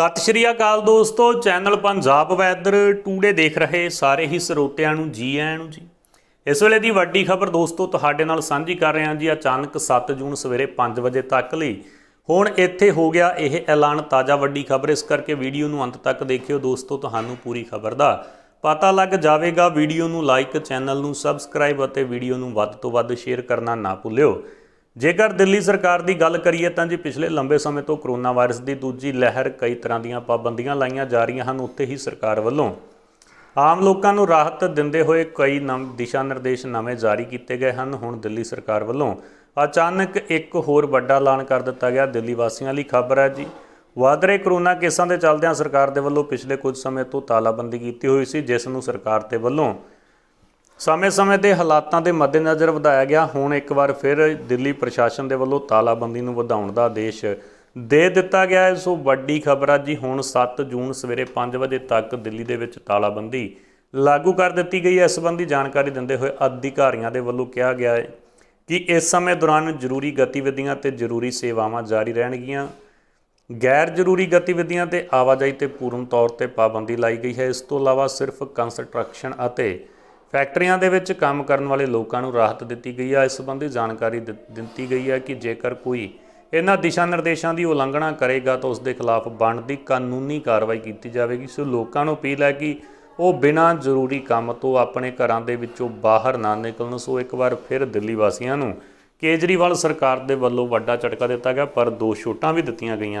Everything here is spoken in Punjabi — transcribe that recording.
ਸਤਿ ਸ਼੍ਰੀ ਅਕਾਲ ਦੋਸਤੋ ਚੈਨਲ ਪੰਜਾਬ ਵੈਦਰ ਟੂਡੇ ਦੇਖ ਰਹੇ ਸਾਰੇ ਹੀ ਸਰੋਤਿਆਂ ਨੂੰ ਜੀ ਆਇਆਂ ਨੂੰ ਜੀ ਇਸ ਵੇਲੇ ਦੀ ਵੱਡੀ ਖਬਰ ਦੋਸਤੋ ਤੁਹਾਡੇ ਨਾਲ ਸਾਂਝੀ ਕਰ ਰਹੇ ਹਾਂ ਜੀ ਅਚਾਨਕ 7 ਜੂਨ ਸਵੇਰੇ 5 ਵਜੇ ਤੱਕ ਲਈ ਹੁਣ ਇੱਥੇ ਹੋ ਗਿਆ ਇਹ ਐਲਾਨ ਤਾਜ਼ਾ ਵੱਡੀ ਖਬਰ ਇਸ ਕਰਕੇ ਵੀਡੀਓ ਨੂੰ ਅੰਤ ਤੱਕ ਦੇਖਿਓ ਦੋਸਤੋ ਤੁਹਾਨੂੰ ਪੂਰੀ ਖਬਰ ਦਾ ਪਤਾ ਲੱਗ ਜਾਵੇਗਾ ਵੀਡੀਓ ਨੂੰ ਲਾਈਕ ਚੈਨਲ ਨੂੰ ਸਬਸਕ੍ਰਾਈਬ ਅਤੇ ਵੀਡੀਓ ਨੂੰ ਵੱਧ ਤੋਂ ਵੱਧ ਸ਼ੇਅਰ ਕਰਨਾ ਨਾ ਭੁੱਲਿਓ ਜੇਕਰ ਦਿੱਲੀ ਸਰਕਾਰ ਦੀ ਗੱਲ ਕਰੀਏ ਤਾਂ ਜੀ ਪਿਛਲੇ ਲੰਬੇ ਸਮੇਂ ਤੋਂ ਕਰੋਨਾ ਵਾਇਰਸ ਦੀ ਦੂਜੀ ਲਹਿਰ ਕਈ ਤਰ੍ਹਾਂ ਦੀਆਂ ਪਾਬੰਦੀਆਂ ਲਾਈਆਂ ਜਾ ਰਹੀਆਂ ਹਨ ਉੱਤੇ ਹੀ ਸਰਕਾਰ ਵੱਲੋਂ ਆਮ ਲੋਕਾਂ ਨੂੰ ਰਾਹਤ ਦਿੰਦੇ ਹੋਏ ਕਈ ਨਵ ਦਿਸ਼ਾ ਨਿਰਦੇਸ਼ ਨਵੇਂ ਜਾਰੀ ਕੀਤੇ ਗਏ ਹਨ ਹੁਣ ਦਿੱਲੀ ਸਰਕਾਰ ਵੱਲੋਂ ਅਚਾਨਕ ਇੱਕ ਹੋਰ ਵੱਡਾ ਐਲਾਨ ਕਰ ਦਿੱਤਾ ਗਿਆ ਦਿੱਲੀ ਵਾਸੀਆਂ ਲਈ ਖਬਰ ਹੈ ਜੀ ਵਧ ਰਹੇ ਕਰੋਨਾ ਕੇਸਾਂ ਦੇ ਚੱਲਦਿਆਂ ਸਰਕਾਰ ਦੇ ਵੱਲੋਂ ਪਿਛਲੇ ਕੁਝ ਸਮੇਂ ਤੋਂ ਤਾਲਾਬੰਦੀ ਕੀਤੀ ਹੋਈ ਸੀ ਜਿਸ ਨੂੰ ਸਰਕਾਰ ਤੇ ਵੱਲੋਂ ਸਮੇਂ-ਸਮੇਂ ਤੇ ਹਾਲਾਤਾਂ ਦੇ ਮੱਦੇਨਜ਼ਰ ਵਧਾਇਆ ਗਿਆ ਹੁਣ ਇੱਕ ਵਾਰ ਫਿਰ ਦਿੱਲੀ ਪ੍ਰਸ਼ਾਸਨ ਦੇ ਵੱਲੋਂ ਤਾਲਾਬੰਦੀ ਨੂੰ ਵਧਾਉਣ ਦਾ ਆਦੇਸ਼ ਦੇ ਦਿੱਤਾ ਗਿਆ ਹੈ ਸੋ ਵੱਡੀ ਖਬਰ ਆ ਜੀ ਹੁਣ 7 ਜੂਨ ਸਵੇਰੇ 5 ਵਜੇ ਤੱਕ ਦਿੱਲੀ ਦੇ ਵਿੱਚ ਤਾਲਾਬੰਦੀ ਲਾਗੂ ਕਰ ਦਿੱਤੀ ਗਈ ਹੈ ਇਸ ਸੰਬੰਧੀ ਜਾਣਕਾਰੀ ਦਿੰਦੇ ਹੋਏ ਅਧਿਕਾਰੀਆਂ ਦੇ ਵੱਲੋਂ ਕਿਹਾ ਗਿਆ ਹੈ ਕਿ ਇਸ ਸਮੇਂ ਦੌਰਾਨ ਜ਼ਰੂਰੀ ਗਤੀਵਿਧੀਆਂ ਤੇ ਜ਼ਰੂਰੀ ਸੇਵਾਵਾਂ ਜਾਰੀ ਰਹਿਣਗੀਆਂ ਗੈਰ ਜ਼ਰੂਰੀ ਗਤੀਵਿਧੀਆਂ ਤੇ ਆਵਾਜਾਈ ਤੇ ਪੂਰਨ ਤੌਰ ਤੇ ਪਾਬੰਦੀ ਲਾਈ ਗਈ ਹੈ ਇਸ ਤੋਂ ਇਲਾਵਾ ਸਿਰਫ ਕੰਸਟਰਕਸ਼ਨ ਅਤੇ ਫੈਕਟਰੀਆਂ ਦੇ ਵਿੱਚ ਕੰਮ ਕਰਨ ਵਾਲੇ ਲੋਕਾਂ ਨੂੰ ਰਾਹਤ ਦਿੱਤੀ ਗਈ ਹੈ ਇਸ ਸੰਬੰਧੀ ਜਾਣਕਾਰੀ ਦਿੱਤੀ ਗਈ ਹੈ ਕਿ ਜੇਕਰ ਕੋਈ ਇਹਨਾਂ ਦਿਸ਼ਾ ਨਿਰਦੇਸ਼ਾਂ ਦੀ ਉਲੰਘਣਾ ਕਰੇਗਾ ਤਾਂ ਉਸ ਦੇ ਖਿਲਾਫ ਬਣਦੀ ਕਾਨੂੰਨੀ ਕਾਰਵਾਈ ਕੀਤੀ ਜਾਵੇਗੀ ਸੋ ਲੋਕਾਂ ਨੂੰ ਅਪੀਲ ਹੈ ਕਿ ਉਹ ਬਿਨਾਂ ਜ਼ਰੂਰੀ ਕੰਮ ਤੋਂ ਆਪਣੇ ਘਰਾਂ ਦੇ ਵਿੱਚੋਂ ਬਾਹਰ ਨਾ ਨਿਕਲਣ ਸੋ ਇੱਕ ਵਾਰ ਫਿਰ ਦਿੱਲੀ ਵਾਸੀਆਂ ਨੂੰ ਕੇਜਰੀਵਾਲ ਸਰਕਾਰ ਦੇ ਵੱਲੋਂ ਵੱਡਾ ਝਟਕਾ ਦਿੱਤਾ ਗਿਆ ਪਰ ਦੋ ਛੋਟਾਂ ਵੀ ਦਿੱਤੀਆਂ ਗਈਆਂ